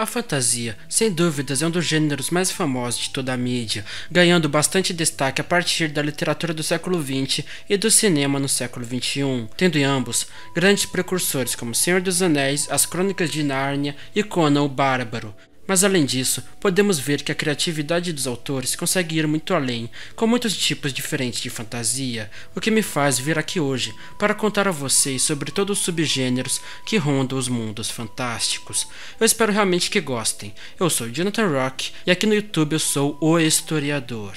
A fantasia, sem dúvidas, é um dos gêneros mais famosos de toda a mídia, ganhando bastante destaque a partir da literatura do século XX e do cinema no século XXI, tendo em ambos grandes precursores como Senhor dos Anéis, As Crônicas de Nárnia e Conan o Bárbaro. Mas além disso, podemos ver que a criatividade dos autores consegue ir muito além, com muitos tipos diferentes de fantasia, o que me faz vir aqui hoje para contar a vocês sobre todos os subgêneros que rondam os mundos fantásticos. Eu espero realmente que gostem. Eu sou Jonathan Rock e aqui no YouTube eu sou o historiador.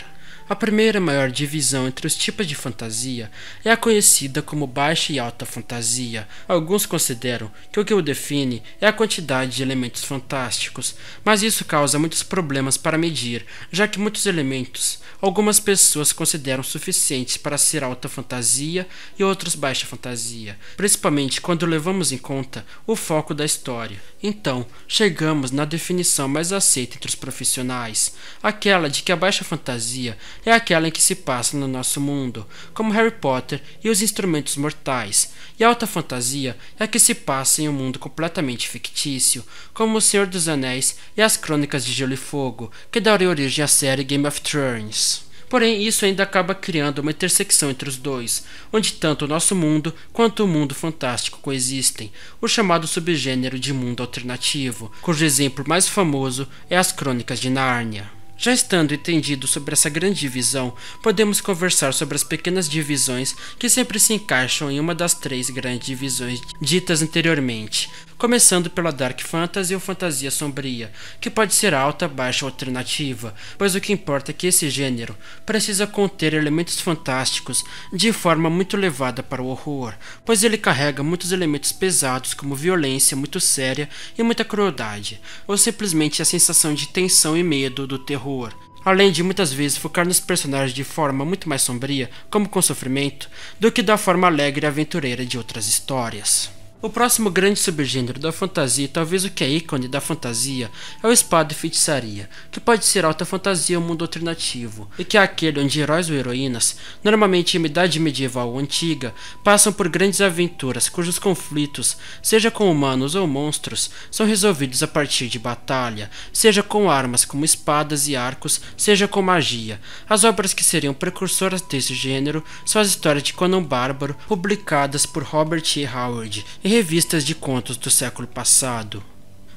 A primeira maior divisão entre os tipos de fantasia é a conhecida como baixa e alta fantasia. Alguns consideram que o que o define é a quantidade de elementos fantásticos, mas isso causa muitos problemas para medir, já que muitos elementos algumas pessoas consideram suficientes para ser alta fantasia e outros baixa fantasia, principalmente quando levamos em conta o foco da história. Então, chegamos na definição mais aceita entre os profissionais, aquela de que a baixa fantasia é aquela em que se passa no nosso mundo, como Harry Potter e os Instrumentos Mortais, e a alta fantasia é a que se passa em um mundo completamente fictício, como O Senhor dos Anéis e as Crônicas de Gelo e Fogo, que daria origem à série Game of Thrones. Porém, isso ainda acaba criando uma intersecção entre os dois, onde tanto o nosso mundo quanto o mundo fantástico coexistem, o chamado subgênero de mundo alternativo, cujo exemplo mais famoso é as Crônicas de Nárnia. Já estando entendido sobre essa grande divisão, podemos conversar sobre as pequenas divisões que sempre se encaixam em uma das três grandes divisões ditas anteriormente, começando pela Dark Fantasy ou Fantasia Sombria, que pode ser alta, baixa ou alternativa, pois o que importa é que esse gênero precisa conter elementos fantásticos de forma muito levada para o horror, pois ele carrega muitos elementos pesados como violência muito séria e muita crueldade, ou simplesmente a sensação de tensão e medo do terror além de muitas vezes focar nos personagens de forma muito mais sombria, como com sofrimento, do que da forma alegre e aventureira de outras histórias. O próximo grande subgênero da fantasia, talvez o que é ícone da fantasia, é o espada e feitiçaria, que pode ser alta fantasia ou mundo alternativo, e que é aquele onde heróis ou heroínas, normalmente em idade medieval ou antiga, passam por grandes aventuras cujos conflitos, seja com humanos ou monstros, são resolvidos a partir de batalha, seja com armas como espadas e arcos, seja com magia. As obras que seriam precursoras desse gênero são as histórias de Conan Bárbaro, publicadas por Robert E. Howard e revistas de contos do século passado.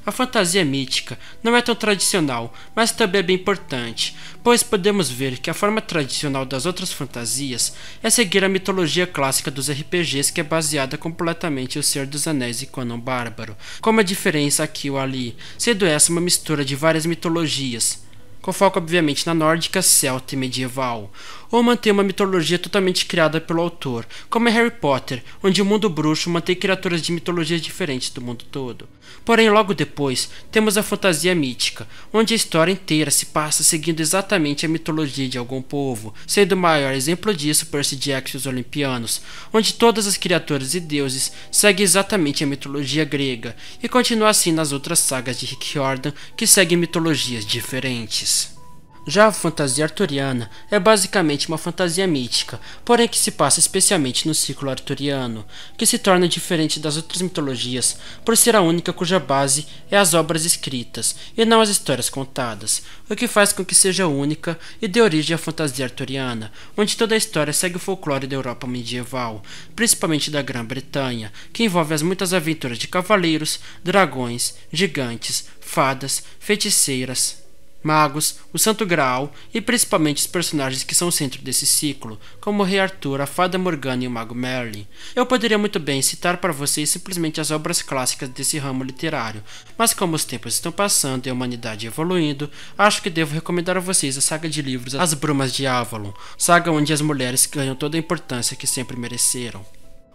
A fantasia mítica não é tão tradicional, mas também é bem importante, pois podemos ver que a forma tradicional das outras fantasias é seguir a mitologia clássica dos RPGs que é baseada completamente no Senhor dos Anéis e Conan Bárbaro, com uma diferença aqui ou ali, sendo essa uma mistura de várias mitologias, com foco obviamente na nórdica, celta e medieval, ou mantém uma mitologia totalmente criada pelo autor, como é Harry Potter, onde o mundo bruxo mantém criaturas de mitologias diferentes do mundo todo. Porém, logo depois, temos a fantasia mítica, onde a história inteira se passa seguindo exatamente a mitologia de algum povo, sendo o maior exemplo disso Percy Jackson e os Olimpianos, onde todas as criaturas e deuses seguem exatamente a mitologia grega, e continua assim nas outras sagas de Rick Jordan, que seguem mitologias diferentes. Já a fantasia arturiana é basicamente uma fantasia mítica, porém que se passa especialmente no ciclo arturiano, que se torna diferente das outras mitologias por ser a única cuja base é as obras escritas e não as histórias contadas, o que faz com que seja única e dê origem à fantasia arturiana, onde toda a história segue o folclore da Europa medieval, principalmente da Grã-Bretanha, que envolve as muitas aventuras de cavaleiros, dragões, gigantes, fadas, feiticeiras, magos, o Santo Graal e principalmente os personagens que são o centro desse ciclo, como o Rei Arthur, a Fada Morgana e o Mago Merlin. Eu poderia muito bem citar para vocês simplesmente as obras clássicas desse ramo literário, mas como os tempos estão passando e a humanidade evoluindo, acho que devo recomendar a vocês a saga de livros As Brumas de Avalon, saga onde as mulheres ganham toda a importância que sempre mereceram.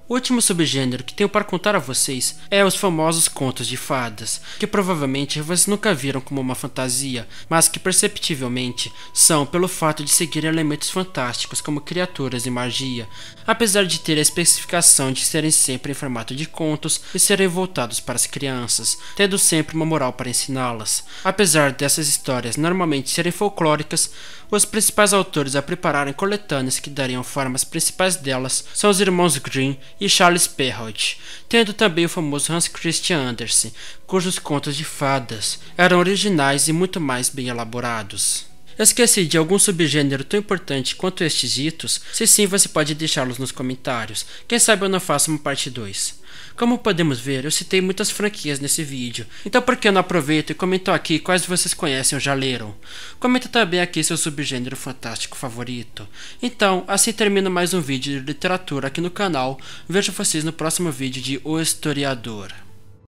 O último subgênero que tenho para contar a vocês é os famosos contos de fadas, que provavelmente vocês nunca viram como uma fantasia, mas que perceptivelmente são pelo fato de seguir elementos fantásticos como criaturas e magia, apesar de ter a especificação de serem sempre em formato de contos e serem voltados para as crianças, tendo sempre uma moral para ensiná-las. Apesar dessas histórias normalmente serem folclóricas, os principais autores a prepararem coletâneas que dariam forma às principais delas são os irmãos Grimm e Charles Perrault, tendo também o famoso Hans Christian Andersen, cujos contos de fadas eram originais e muito mais bem elaborados. Esqueci de algum subgênero tão importante quanto estes hitos? Se sim, você pode deixá-los nos comentários. Quem sabe eu não faço uma parte 2. Como podemos ver, eu citei muitas franquias nesse vídeo, então por que eu não aproveito e comento aqui quais vocês conhecem ou já leram? Comenta também aqui seu subgênero fantástico favorito. Então, assim termino mais um vídeo de literatura aqui no canal, vejo vocês no próximo vídeo de O Historiador.